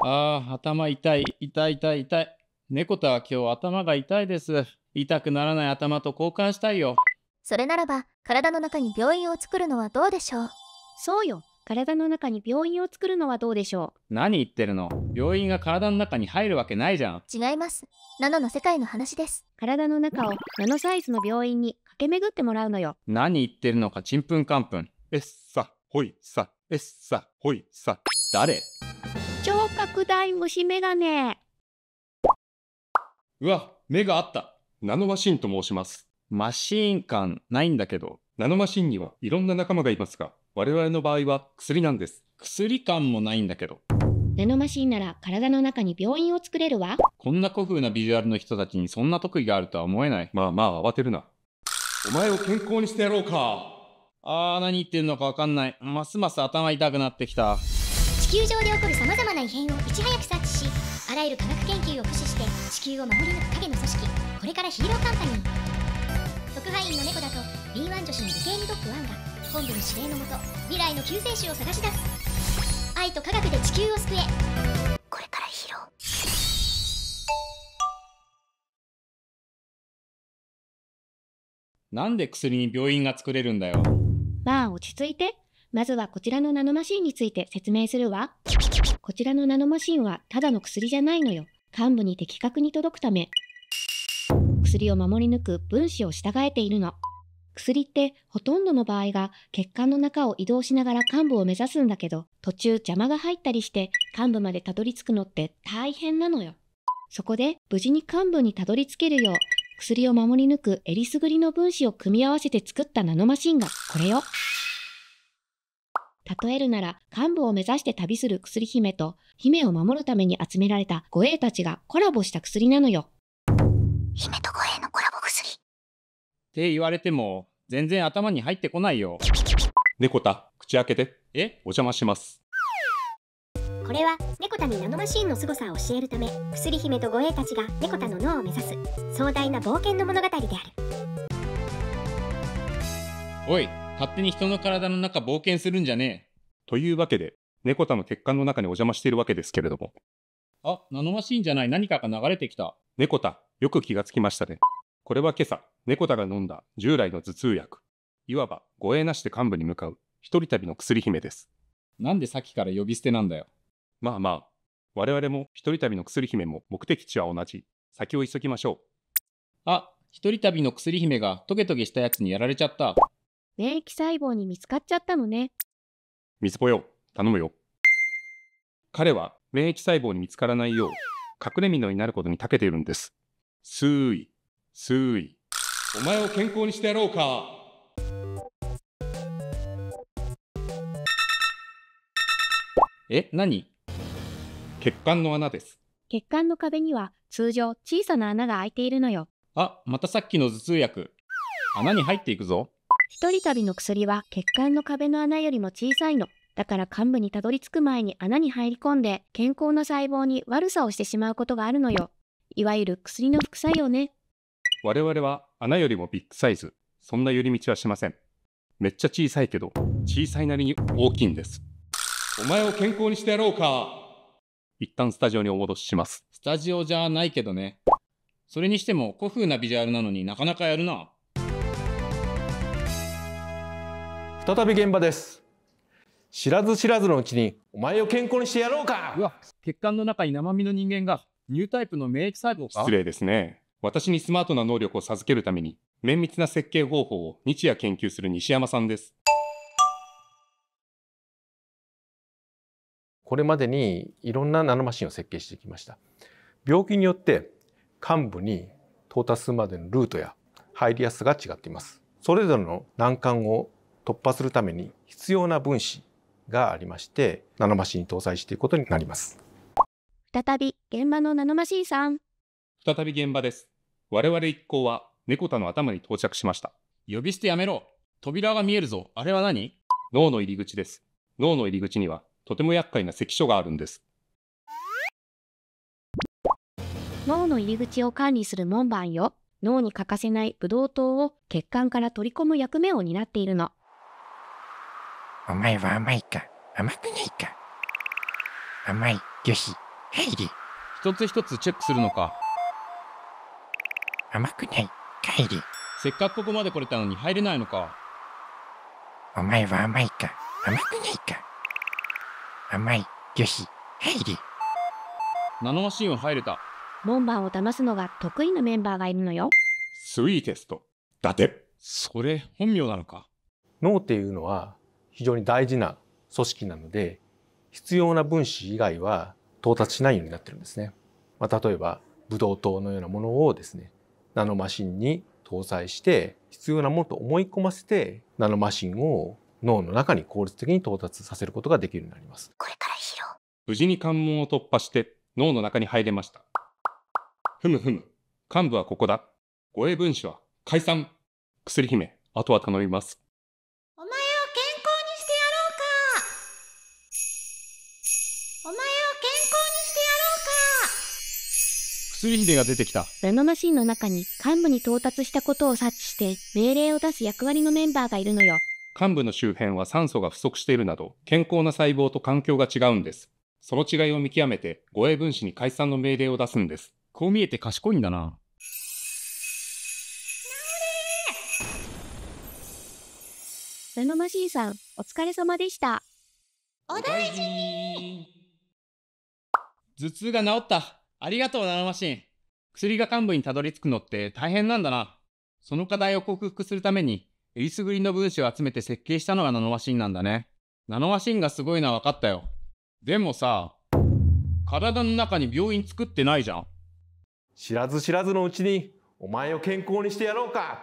ああ、頭痛い、痛い痛い痛い。猫とは今日頭が痛いです。痛くならない頭と交換したいよ。それならば、体の中に病院を作るのはどうでしょうそうよ。体の中に病院を作るのはどうでしょう何言ってるの病院が体の中に入るわけないじゃん。違います。ナノの世界の話です。体の中をナノサイズの病院に駆け巡ってもらうのよ。何言ってるのかちんぷんかんぷん。えっさ、ほいさ、えっさ、ほいさ。誰拡大虫眼鏡。うわ、目があった。ナノマシンと申します。マシーン感ないんだけど。ナノマシンにはいろんな仲間がいますが、我々の場合は薬なんです。薬感もないんだけど。ナノマシンなら体の中に病院を作れるわ。こんな古風なビジュアルの人たちにそんな特技があるとは思えない。まあまあ慌てるな。お前を健康にしてやろうか。あー何言ってんのかわかんない。ますます頭痛くなってきた。球上で起こるさまざまな異変をいち早く察知しあらゆる科学研究を駆使して地球を守り抜く影の組織これからヒーローカンパニー特派員の猫だと B1 女子の理系にトッワンが本部の指令のもと未来の救世主を探し出す愛と科学で地球を救えこれからヒーローなんで薬に病院が作れるんだよまあ落ち着いてまずはこちらのナノマシンについて説明するわ。こちらのナノマシンはただの薬じゃないのよ。患部に的確に届くため、薬を守り抜く分子を従えているの。薬ってほとんどの場合が血管の中を移動しながら患部を目指すんだけど、途中邪魔が入ったりして患部までたどり着くのって大変なのよ。そこで無事に患部にたどり着けるよう、薬を守り抜くえりすぐりの分子を組み合わせて作ったナノマシンがこれよ。例えるなら、幹部を目指して旅する薬姫と、姫を守るために集められた護衛たちがコラボした薬なのよ。姫と護衛のコラボ薬。って言われても、全然頭に入ってこないよ。猫た、口開けて。えお邪魔します。これは猫田にナノマシンの凄さを教えるため薬姫と護衛たちが猫田の脳を目指す壮大な冒険の物語であるおい勝手に人の体の中冒険するんじゃねえ。というわけで、猫田の血管の中にお邪魔しているわけですけれども。あ、ナノマシンじゃない何かが流れてきた。猫田、よく気がつきましたね。これは今朝、猫田が飲んだ従来の頭痛薬。いわば、護衛なしで幹部に向かう、一人旅の薬姫です。なんでさっきから呼び捨てなんだよ。まあまあ、我々も一人旅の薬姫も目的地は同じ。先を急ぎましょう。あ、一人旅の薬姫がトゲトゲしたやつにやられちゃった。免疫細胞に見つかっちゃったのね。みつぽよ、頼むよ。彼は免疫細胞に見つからないよう、隠れ蓑になることに長けているんです。すーい、すーい。お前を健康にしてやろうか。え、何血管の穴です。血管の壁には通常小さな穴が開いているのよ。あ、またさっきの頭痛薬。穴に入っていくぞ。一人旅の薬は血管の壁の穴よりも小さいの。だから患部にたどり着く前に穴に入り込んで健康な細胞に悪さをしてしまうことがあるのよ。いわゆる薬の副作用ね。我々は穴よりもビッグサイズ。そんな寄り道はしません。めっちゃ小さいけど、小さいなりに大きいんです。お前を健康にしてやろうか。一旦スタジオにお戻しします。スタジオじゃないけどね。それにしても古風なビジュアルなのになかなかやるな。再び現場です知らず知らずのうちにお前を健康にしてやろうかうわ血管の中に生身の人間がニュータイプの免疫細胞か失礼ですね私にスマートな能力を授けるために綿密な設計方法を日夜研究する西山さんですこれまでにいろんなナノマシンを設計してきました病気によって患部に到達するまでのルートや入りやすさが違っていますそれぞれの難関を突破するために必要な分子がありましてナノマシンに搭載していくことになります再び現場のナノマシンさん再び現場です我々一行は猫田の頭に到着しました呼び捨てやめろ扉が見えるぞあれは何脳の入り口です脳の入り口にはとても厄介な関所があるんです脳の入り口を管理する門番よ脳に欠かせないブドウ糖を血管から取り込む役目を担っているのお前は甘いか甘くないか甘い、よし、入り一つ一つチェックするのか。甘くない、帰りせっかくここまで来れたのに入れないのか。お前は甘いか甘くないか甘い、よし、入りナノマシンは入れた。門番を騙すのが得意なメンバーがいるのよ。スイーテスト。伊てそれ、本名なのか。脳っていうのは、非常に大事な組織なので必要な分子以外は到達しないようになってるんですね。まあ、例えばブドウ糖のようなものをですねナノマシンに搭載して必要なものと思い込ませてナノマシンを脳の中に効率的に到達させることができるようになります。これから披露無事に関門を突破して脳の中に入れました。ふむふむ。幹部はここだ。護衛分子は解散。薬姫、あとは頼みます。薬でが出てきた。ラノマシンの中に幹部に到達したことを察知して命令を出す役割のメンバーがいるのよ。幹部の周辺は酸素が不足しているなど、健康な細胞と環境が違うんです。その違いを見極めて、護衛分子に解散の命令を出すんです。こう見えて賢いんだな。ナノマシンさん、お疲れ様でした。お大事に頭痛が治った。ありがとう、ナノマシン。薬が幹部にたどり着くのって大変なんだな。その課題を克服するために、えりすぐりの分子を集めて設計したのがナノマシンなんだね。ナノマシンがすごいのは分かったよ。でもさ、体の中に病院作ってないじゃん。知らず知らずのうちに、お前を健康にしてやろうか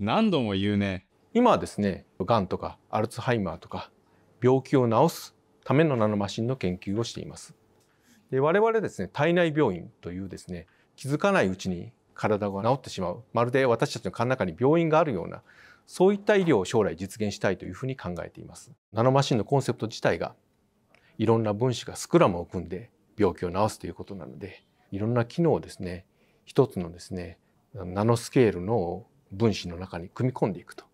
何度も言うね。今はですね、がんとかアルツハイマーとか、病気を治すためのナノマシンの研究をしています。で我々ですね体内病院というですね気づかないうちに体が治ってしまうまるで私たちの体の中に病院があるようなそういった医療を将来実現したいというふうに考えていますナノマシンのコンセプト自体がいろんな分子がスクラムを組んで病気を治すということなのでいろんな機能をですね一つのですねナノスケールの分子の中に組み込んでいくと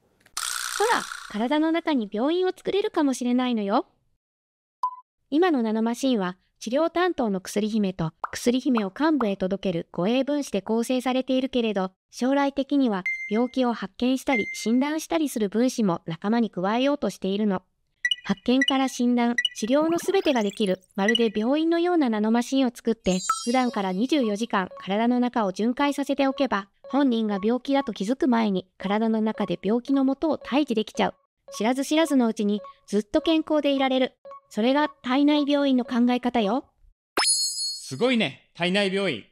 ほら体の中に病院を作れるかもしれないのよ今のナノマシンは治療担当の薬姫と薬姫を幹部へ届ける護衛分子で構成されているけれど、将来的には病気を発見したり診断したりする分子も仲間に加えようとしているの。発見から診断、治療の全てができる、まるで病院のようなナノマシンを作って、普段から24時間体の中を巡回させておけば、本人が病気だと気づく前に体の中で病気のもとを退治できちゃう。知らず知らずのうちにずっと健康でいられる。それが体内病院の考え方よ。すごいね、体内病院。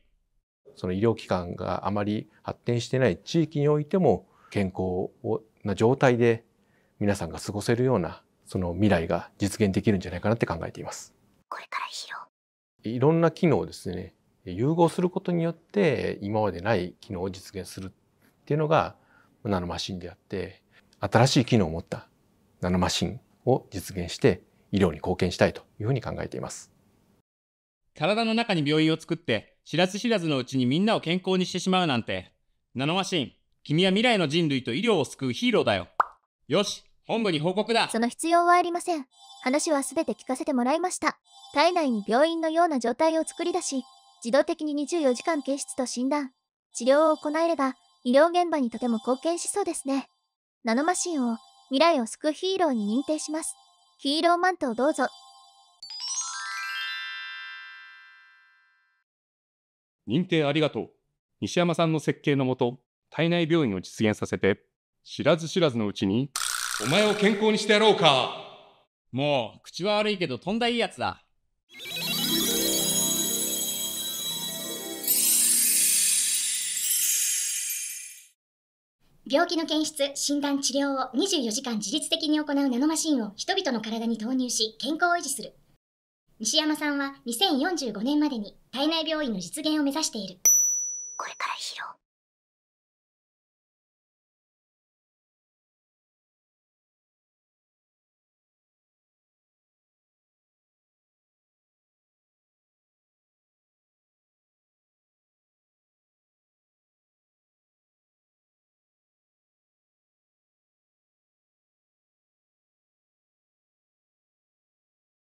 その医療機関があまり発展してない地域においても健康な状態で皆さんが過ごせるようなその未来が実現できるんじゃないかなって考えています。これから披露。いろんな機能をですね、融合することによって今までない機能を実現するっていうのがナノマシンであって新しい機能を持ったナノマシンを実現して医療に貢献したいというふうに考えています体の中に病院を作って知らず知らずのうちにみんなを健康にしてしまうなんてナノマシン君は未来の人類と医療を救うヒーローだよよし本部に報告だその必要はありません話は全て聞かせてもらいました体内に病院のような状態を作り出し自動的に24時間検出と診断治療を行えれば医療現場にとても貢献しそうですねナノマシンを未来を救うヒーローに認定します。ヒーローマントをどうぞ。認定ありがとう。西山さんの設計のもと、体内病院を実現させて、知らず知らずのうちに、お前を健康にしてやろうか。もう、口は悪いけど、とんだいいやつだ。病気の検出、診断、治療を24時間自律的に行うナノマシンを人々の体に投入し、健康を維持する。西山さんは2045年までに体内病院の実現を目指している。これから披露。